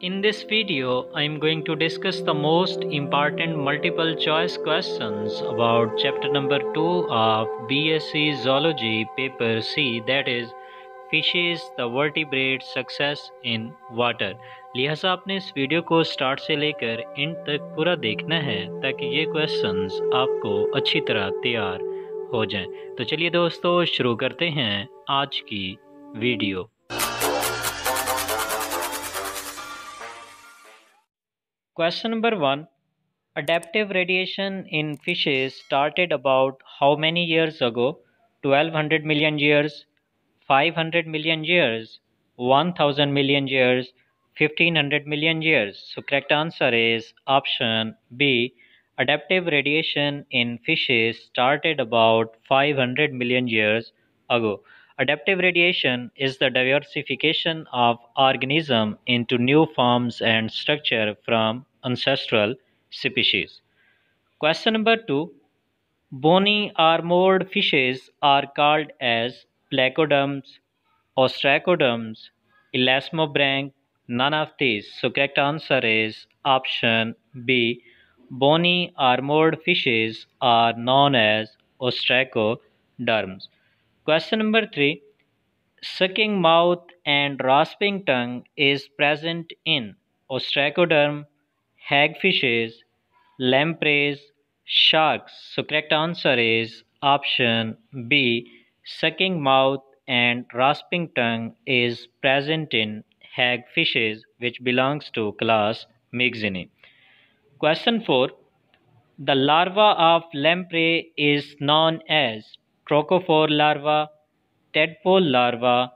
In this video, I am going to discuss the most important multiple choice questions about chapter number 2 of BSc Zoology paper C that is Fishes the vertebrate success in water. लिहाजा आपने इस video को start से लेकर and तक पूरा देखना है ताकि ये क्वेश्चंस आपको अच्छी तरह तैयार हो जाएं। तो चलिए दोस्तों शुरू करते हैं आज की video Question number one Adaptive radiation in fishes started about how many years ago? 1200 million years, 500 million years, 1000 million years, 1500 million years. So, correct answer is option B. Adaptive radiation in fishes started about 500 million years ago. Adaptive radiation is the diversification of organism into new forms and structure from ancestral species. Question number 2 Bony armored fishes are called as placoderms, ostracoderms, elasmobranch, none of these. So correct answer is option B. Bony armored fishes are known as ostracoderms. Question number three sucking mouth and rasping tongue is present in ostracoderm, hagfishes, lampreys, sharks. So correct answer is option B. Sucking mouth and rasping tongue is present in hagfishes which belongs to class Myxini. Question 4. The larva of lamprey is known as trochophore larva, tadpole larva,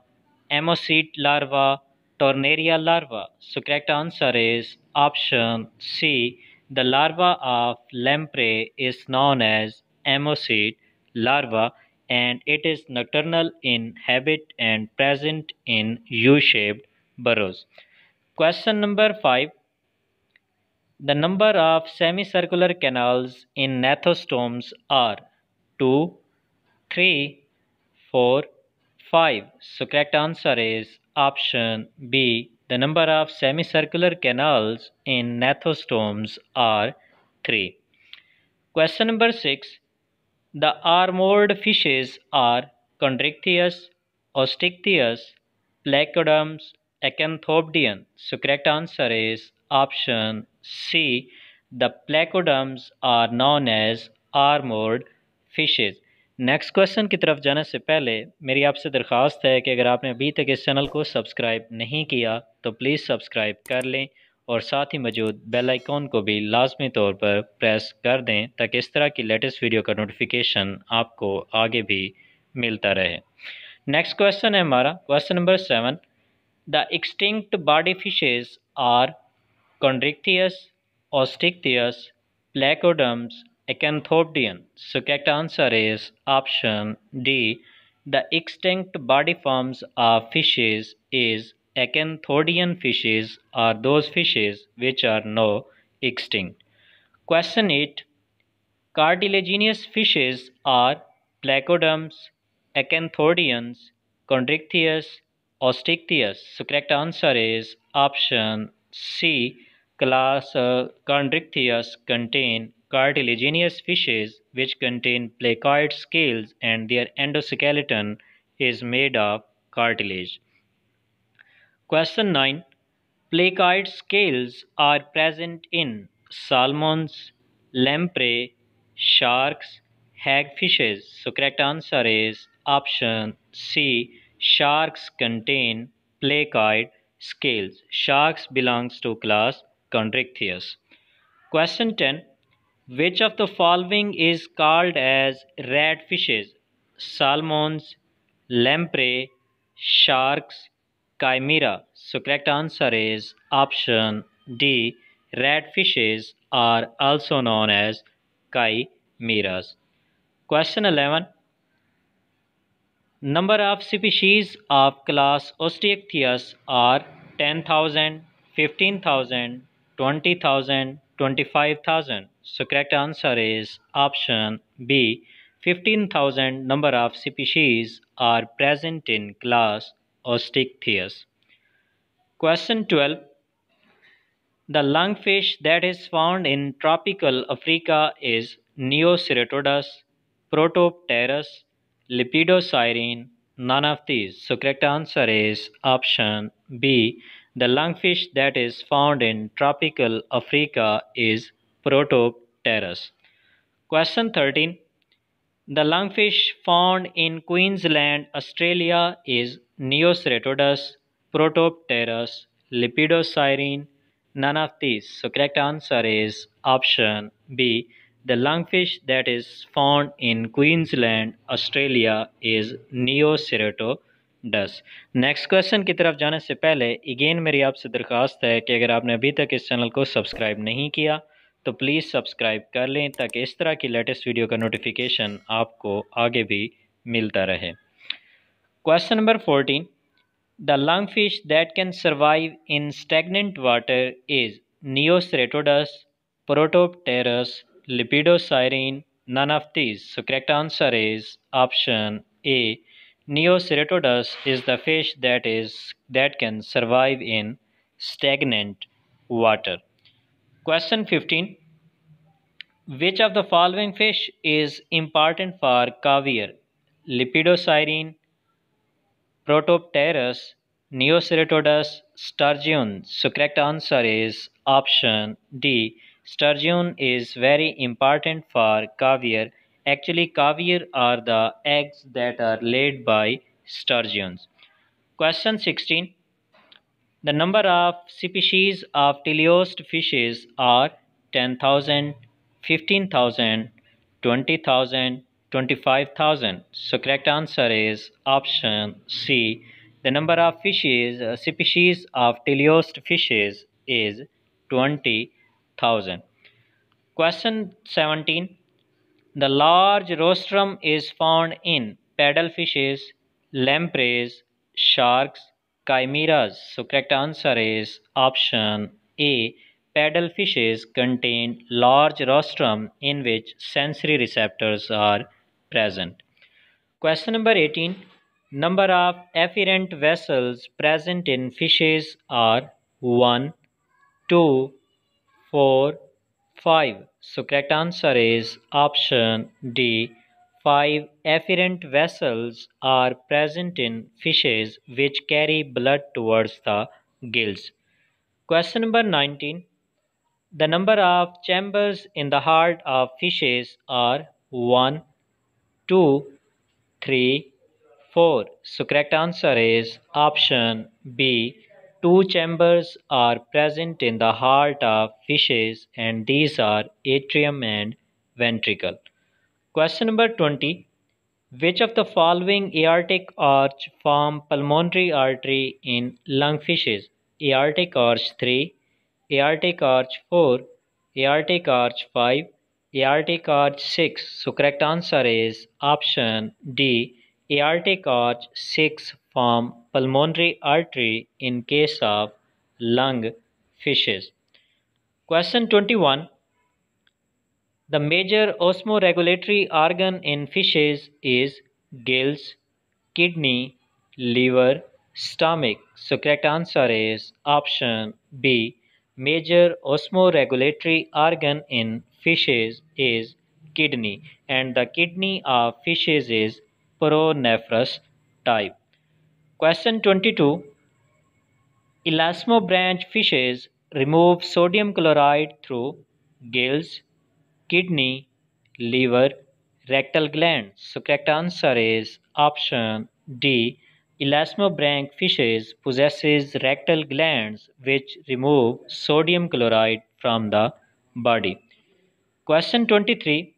amosite larva, tornaria larva. So correct answer is option C. The larva of lamprey is known as amosite larva and it is nocturnal in habit and present in U-shaped burrows. Question number 5. The number of semicircular canals in nathostomes are 2, three, four, five. So correct answer is option B. The number of semicircular canals in nathostomes are three. Question number six. The armored fishes are chondrichthyus, ostichthyus, placoderms, acanthopodian. So correct answer is option C. The placoderms are known as armored fishes. Next question की तरफ जाने से पहले मेरी आपसे दरख्वास्त है कि अगर आपने अभी तक इस चैनल को सब्सक्राइब नहीं किया तो प्लीज़ सब्सक्राइब कर लें और साथ ही मौजूद बेल आइकॉन को भी लाजमी तौर पर प्रेस कर दें ताकि इस तरह की लेटेस्ट वीडियो का नोटिफिकेशन आपको आगे भी मिलता रहे नेक्स्ट क्वेश्चन है हमारा question number seven the extinct bony fishes are Chondrichthyes Osteichthyes placoderms Acanthodian. So correct answer is option D. The extinct body forms of fishes is acanthodian fishes are those fishes which are now extinct. Question 8. Cartilaginous fishes are placoderms, acanthodians, chondrichthyes, Osteichthyes. So correct answer is option C. Class uh, chondrichthyes contain Cartilaginous fishes, which contain placoid scales and their endoskeleton is made of cartilage. Question 9. Placoid scales are present in salmons, lamprey, sharks, hagfishes. So correct answer is option C. Sharks contain placoid scales. Sharks belongs to class Chondrichthyes. Question 10. Which of the following is called as fishes, Salmons, lamprey, sharks, chimera. So correct answer is option D. fishes are also known as chimeras. Question 11. Number of species of class Osteichthyes are 10,000, 15,000, 20,000, 25,000. So correct answer is option B. 15,000 number of species are present in class Osteichthyes. Question 12. The lungfish that is found in tropical Africa is Neoceratodus, Protopterus, Lipidosirene, none of these. So correct answer is option B. The lungfish that is found in tropical Africa is Protopterus. Question 13. The lungfish found in Queensland, Australia is Neoceratodus, Protopterus, Lepidosirene, none of these. So correct answer is option B. The lungfish that is found in Queensland, Australia is Neoceratodus. Next question की तरफ जाने से पहले again मेरी आपसे दरख्वास्त है कि अगर आपने अभी तक इस चैनल को सब्सक्राइब नहीं किया तो प्लीज़ सब्सक्राइब कर लें ताकि इस तरह की लेटेस्ट वीडियो का नोटिफिकेशन आपको आगे भी मिलता रहे question number fourteen the lung fish that can survive in stagnant water is Neoceratodus Protopterus Lepidosiren none of this so correct answer is option A Neoceratodus is the fish that is that can survive in stagnant water Question 15. Which of the following fish is important for caviar? Lepidosirene, Protopterus, Neoceratodus, Sturgeon. So correct answer is option D. Sturgeon is very important for caviar. Actually caviar are the eggs that are laid by sturgeons. Question 16. The number of species of teleost fishes are 10,000, 15,000, 20,000, 25,000. So correct answer is option C. The number of fishes, uh, species of teleost fishes is 20,000. Question 17. The large rostrum is found in paddle fishes, lampreys, sharks, chimeras. So correct answer is option A. fishes contain large rostrum in which sensory receptors are present. Question number 18. Number of afferent vessels present in fishes are 1, 2, 4, 5. So correct answer is option D. Five afferent vessels are present in fishes which carry blood towards the gills. Question number 19. The number of chambers in the heart of fishes are 1, 2, 3, 4. So correct answer is option B. Two chambers are present in the heart of fishes and these are atrium and ventricle. Question number 20. Which of the following aortic arch form pulmonary artery in lung fishes? Aortic arch 3, aortic arch 4, aortic arch 5, aortic arch 6. So correct answer is option D. Aortic arch 6 form pulmonary artery in case of lung fishes. Question 21. The major osmoregulatory organ in fishes is gills, kidney, liver, stomach. So correct answer is option B. Major osmoregulatory organ in fishes is kidney and the kidney of fishes is pronephrous type. Question 22. Elasmobranch fishes remove sodium chloride through gills, kidney, liver, rectal gland. So correct answer is option D. Elasmobranch fishes possesses rectal glands which remove sodium chloride from the body. Question 23.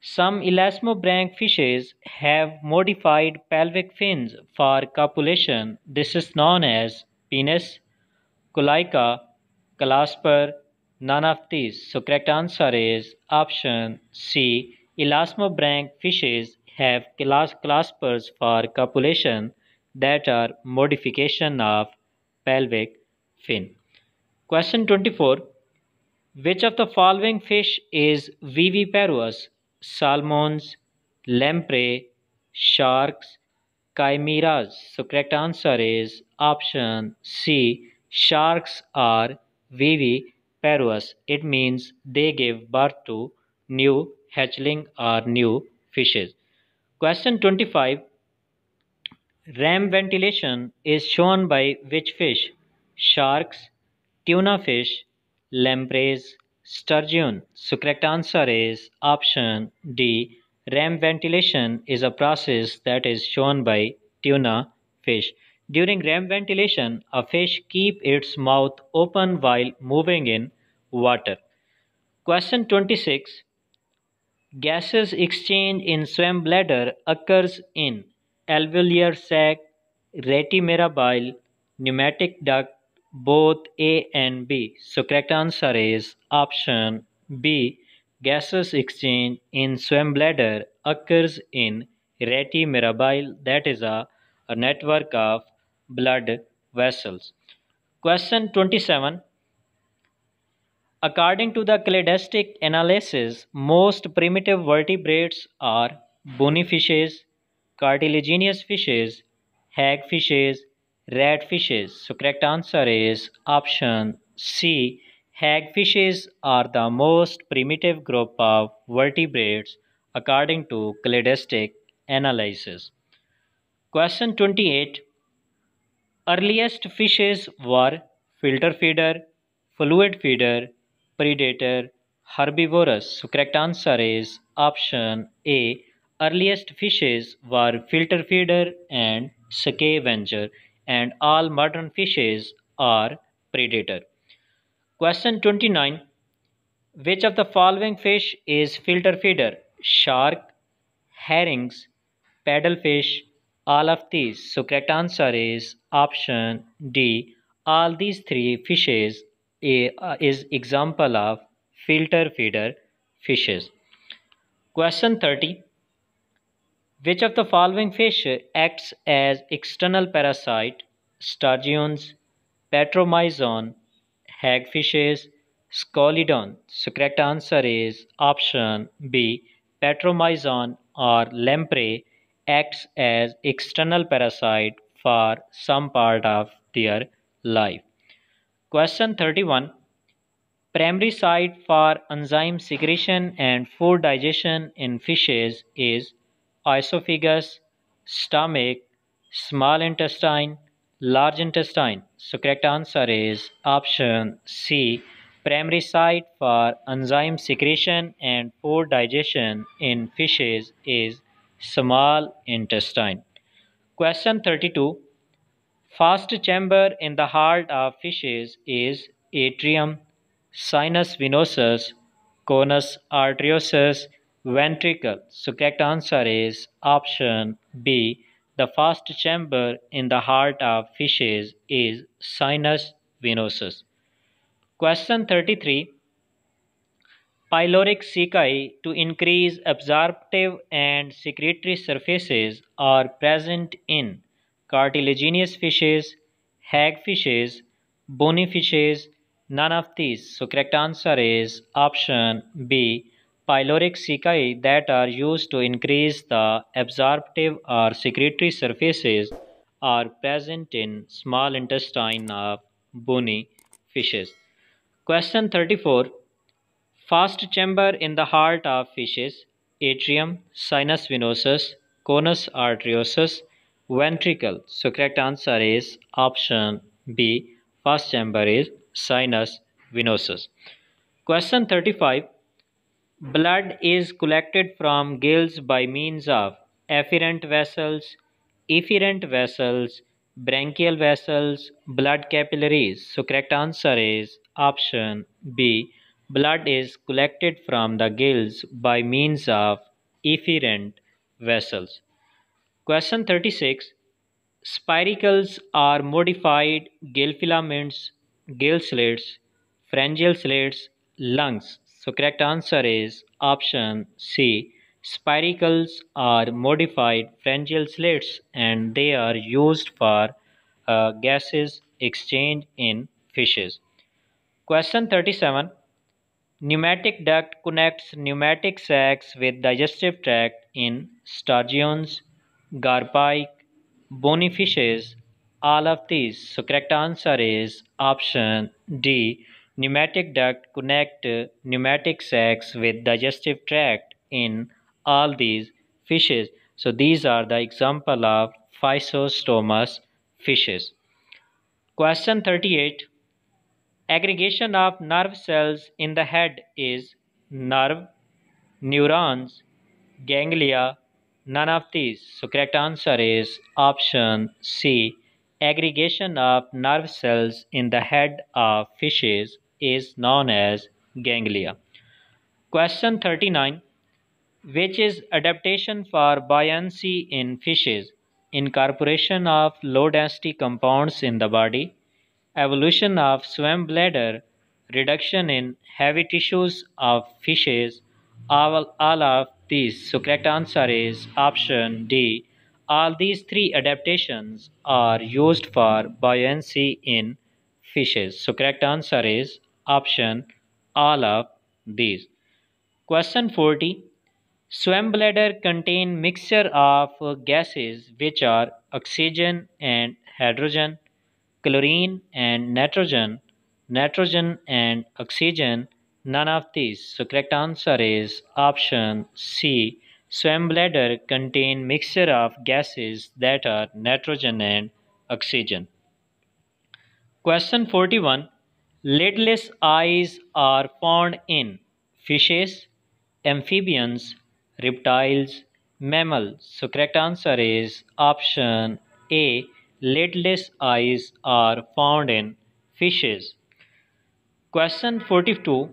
Some elasmobranch fishes have modified pelvic fins for copulation. This is known as penis, colica, clasper, none of these. So correct answer is option C. Elasmobranch fishes have class claspers for copulation that are modification of pelvic fin. Question 24. Which of the following fish is viviparous? Salmons, lamprey, sharks, chimeras. So correct answer is option C. Sharks are viviparous parvus, it means they give birth to new hatchling or new fishes. Question 25 Ram ventilation is shown by which fish? Sharks, tuna fish, lampreys, sturgeon. So correct answer is option D. Ram ventilation is a process that is shown by tuna fish. During ram ventilation, a fish keep its mouth open while moving in water. Question 26. Gases exchange in swim bladder occurs in alveolar sac, retimera pneumatic duct, both A and B. So correct answer is option B. Gases exchange in swim bladder occurs in retimera that is a, a network of blood vessels. Question 27. According to the cladistic analysis, most primitive vertebrates are bony fishes, cartilaginous fishes, hag fishes, rat fishes. So correct answer is option C. Hag fishes are the most primitive group of vertebrates according to cladistic analysis. Question 28 Earliest fishes were filter feeder, fluid feeder, predator, herbivorous. So correct answer is option A. Earliest fishes were filter feeder and scavenger and all modern fishes are predator. Question 29. Which of the following fish is filter feeder? Shark, herrings, paddlefish, all of these. So correct answer is option D. All these three fishes uh, is example of filter feeder fishes. Question 30. Which of the following fish acts as external parasite? Sturgeons, Petromyzon, hagfishes, Scolidon. So correct answer is option B. Petromyzon or lamprey acts as external parasite for some part of their life. Question 31 Primary site for enzyme secretion and food digestion in fishes is esophagus, stomach, small intestine, large intestine. So correct answer is option C. Primary site for enzyme secretion and food digestion in fishes is small intestine. Question 32 First chamber in the heart of fishes is atrium, sinus venosus, conus arteriosus, ventricle. So correct answer is option B. The first chamber in the heart of fishes is sinus venosus. Question 33 Pyloric cecae to increase absorptive and secretory surfaces are present in cartilaginous fishes, hagfishes, bony fishes, none of these. So correct answer is option B. Pyloric cecae that are used to increase the absorptive or secretory surfaces are present in small intestine of bony fishes. Question 34. First chamber in the heart of fishes, atrium, sinus venosus, conus arteriosus, ventricle. So correct answer is option B. First chamber is sinus venosus. Question 35. Blood is collected from gills by means of efferent vessels, efferent vessels, branchial vessels, blood capillaries. So correct answer is option B Blood is collected from the gills by means of efferent vessels. Question 36 Spiracles are modified gill filaments, gill slits, pharyngeal slits, lungs. So, correct answer is option C. Spiracles are modified pharyngeal slits and they are used for uh, gases exchange in fishes. Question 37 Pneumatic duct connects pneumatic sacs with digestive tract in sturgeons, garpike, bony fishes, all of these. So correct answer is option D. Pneumatic duct connect pneumatic sacs with digestive tract in all these fishes. So these are the example of physostomus fishes. Question 38 aggregation of nerve cells in the head is nerve, neurons, ganglia, none of these. So correct answer is option C. Aggregation of nerve cells in the head of fishes is known as ganglia. Question 39. Which is adaptation for buoyancy in fishes? Incorporation of low density compounds in the body evolution of swim bladder, reduction in heavy tissues of fishes, all, all of these. So correct answer is option D. All these three adaptations are used for buoyancy in fishes. So correct answer is option all of these. Question 40. Swim bladder contain mixture of gases which are oxygen and hydrogen chlorine and nitrogen, nitrogen and oxygen, none of these. So correct answer is option C. Swim bladder contain mixture of gases that are nitrogen and oxygen. Question 41. Lidless eyes are found in fishes, amphibians, reptiles, mammals. So correct answer is option A lidless eyes are found in fishes. Question 42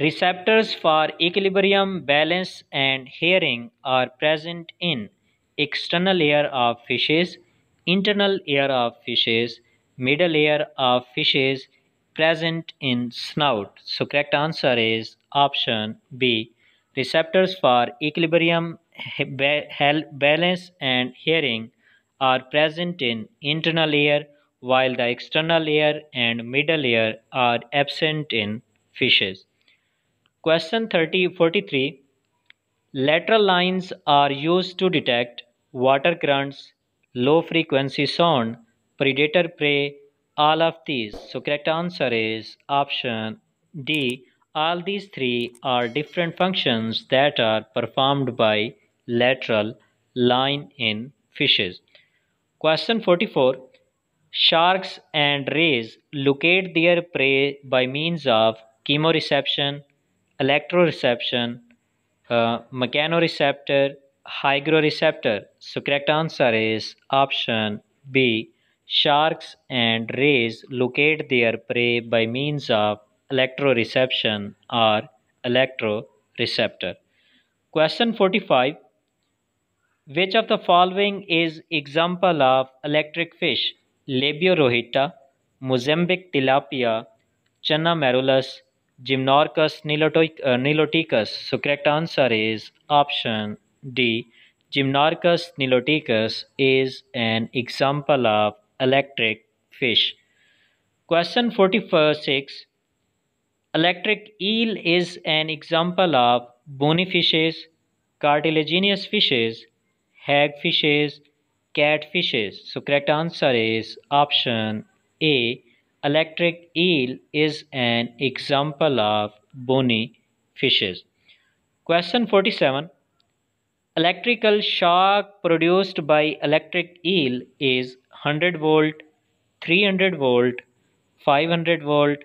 Receptors for equilibrium, balance, and hearing are present in external ear of fishes, internal ear of fishes, middle ear of fishes, present in snout. So, correct answer is option B. Receptors for equilibrium, balance, and hearing are present in internal air while the external air and middle air are absent in fishes. Question 30, 43. Lateral lines are used to detect water currents, low frequency sound, predator prey, all of these. So correct answer is option D. All these three are different functions that are performed by lateral line in fishes. Question 44 Sharks and rays locate their prey by means of chemoreception, electroreception, uh, mechanoreceptor, hygroreceptor. So, correct answer is option B. Sharks and rays locate their prey by means of electroreception or electroreceptor. Question 45 which of the following is example of electric fish? Labiorohita, Mozambique tilapia, Channa marulus, Gymnorchus uh, niloticus. So correct answer is option D. Gymnorchus niloticus is an example of electric fish. Question 46. Electric eel is an example of bony fishes, cartilaginous fishes, hagfishes, catfishes. So correct answer is option A. Electric eel is an example of bony fishes. Question 47. Electrical shock produced by electric eel is 100 volt, 300 volt, 500 volt,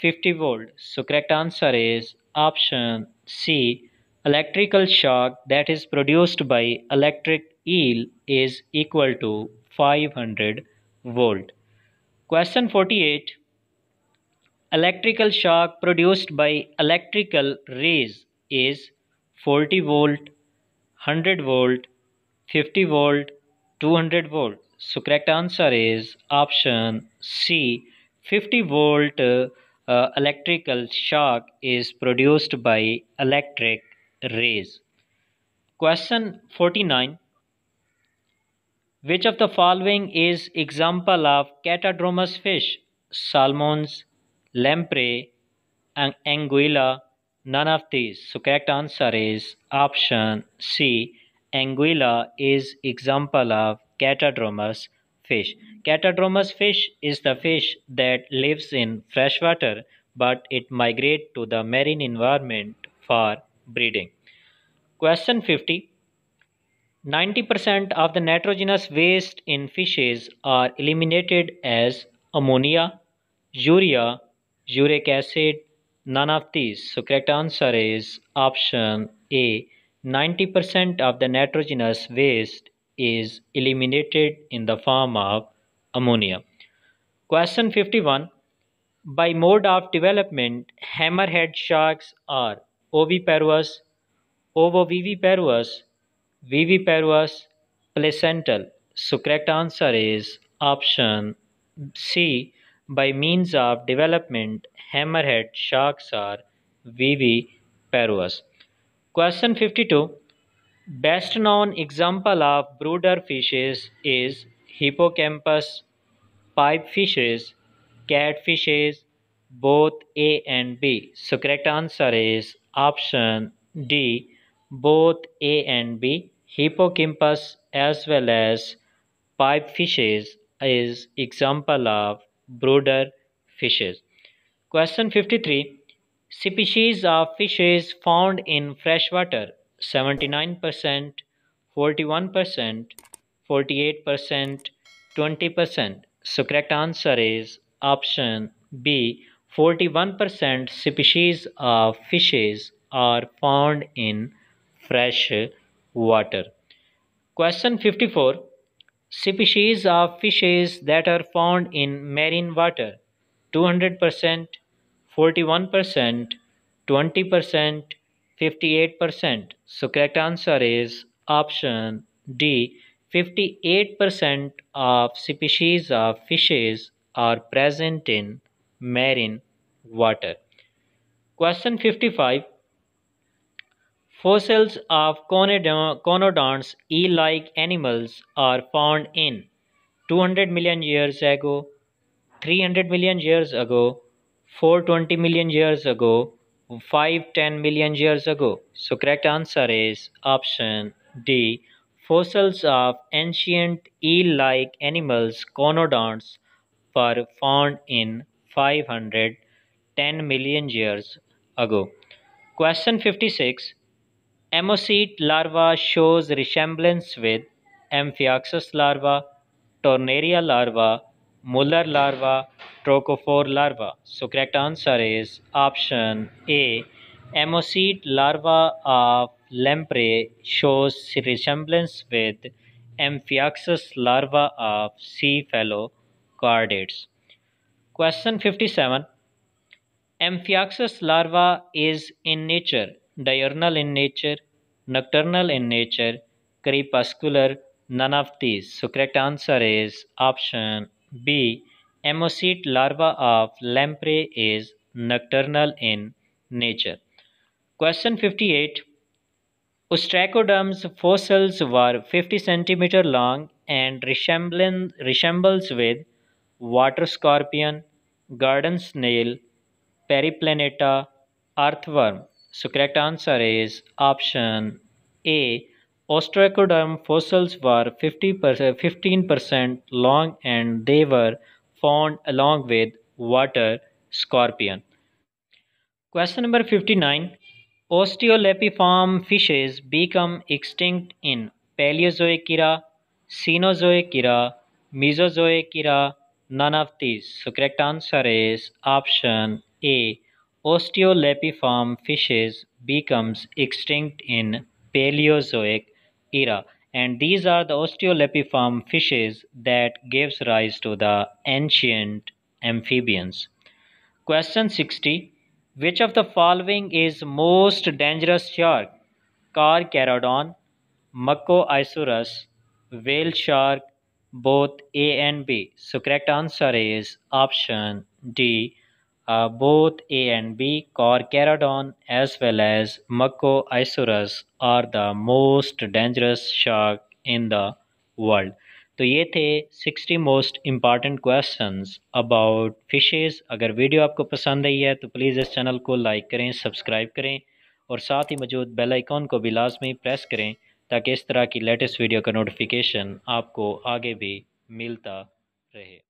50 volt. So correct answer is option C electrical shock that is produced by electric eel is equal to 500 volt. Question 48 Electrical shock produced by electrical rays is 40 volt, 100 volt, 50 volt, 200 volt. So correct answer is option C 50 volt uh, uh, electrical shock is produced by electric rays. Question 49 Which of the following is example of catadromous fish? Salmons, lamprey, and anguilla. None of these. So correct answer is option C. Anguilla is example of catadromous fish. Catadromous fish is the fish that lives in freshwater but it migrates to the marine environment for breeding. Question 50 90% of the nitrogenous waste in fishes are eliminated as ammonia, urea, uric acid, none of these. So correct answer is option A. 90% of the nitrogenous waste is eliminated in the form of ammonia. Question 51. By mode of development, hammerhead sharks are oviparous, ovoviviparous, viviparous, placental. So correct answer is option C. By means of development, hammerhead sharks are viviparous. Question 52. Best known example of brooder fishes is hippocampus, pipe fishes, catfishes, both A and B. So correct answer is option D, both A and B, hippocampus as well as pipe fishes is example of brooder fishes. Question 53. Species of fishes found in freshwater 79%, 41%, 48%, 20%. So correct answer is option B 41% species of fishes are found in fresh water. Question 54 Species of fishes that are found in marine water 200%, 41%, 20%, 58%. So, correct answer is option D 58% of species of fishes are present in marine water. Question 55 Fossils of conodonts E-like animals are found in 200 million years ago, 300 million years ago, 420 million years ago, 510 million years ago. So correct answer is option D. Fossils of ancient eel-like animals, conodonts, were found in 510 million years ago. Question 56 Amosite larva shows resemblance with Amphioxus larva, Tornaria larva, Muller larva, Trochophore larva. So correct answer is option A. Amosite larva of lamprey shows resemblance with Amphioxus larva of sea fellow cardates. Question 57 Amphioxus larva is in nature diurnal in nature, nocturnal in nature, crepuscular, none of these. So correct answer is option B. Amosite larva of lamprey is nocturnal in nature. Question 58. Ostracoderm's fossils were 50 centimeter long and resembles with water scorpion, garden snail, periplaneta, earthworm. So correct answer is option A. Ostracoderm fossils were 50 15% long and they were found along with water scorpion. Question number 59. Osteolepiform fishes become extinct in Paleozoic era, Cenozoic era, Mesozoic era, none of these. So correct answer is option A. Osteolepiform fishes becomes extinct in Paleozoic era and these are the osteolepiform fishes that gives rise to the ancient amphibians. Question 60. Which of the following is most dangerous shark? Carcharodon, Isurus, whale shark, both A and B. So correct answer is option D. Uh, both A and B, Corcarodon as well as Macoisaurus are the most dangerous shark in the world. तो ये थे 60 most important questions about fishes अगर video आपको पसंद आई है तो please इस channel को लाइक करें सब्सक्राइब करें और साथ ही मौजूद बेल आइकॉन को भी लाजमी प्रेस करें ताकि इस तरह की लेटेस्ट वीडियो का नोटिफिकेशन आपको आगे भी मिलता रहे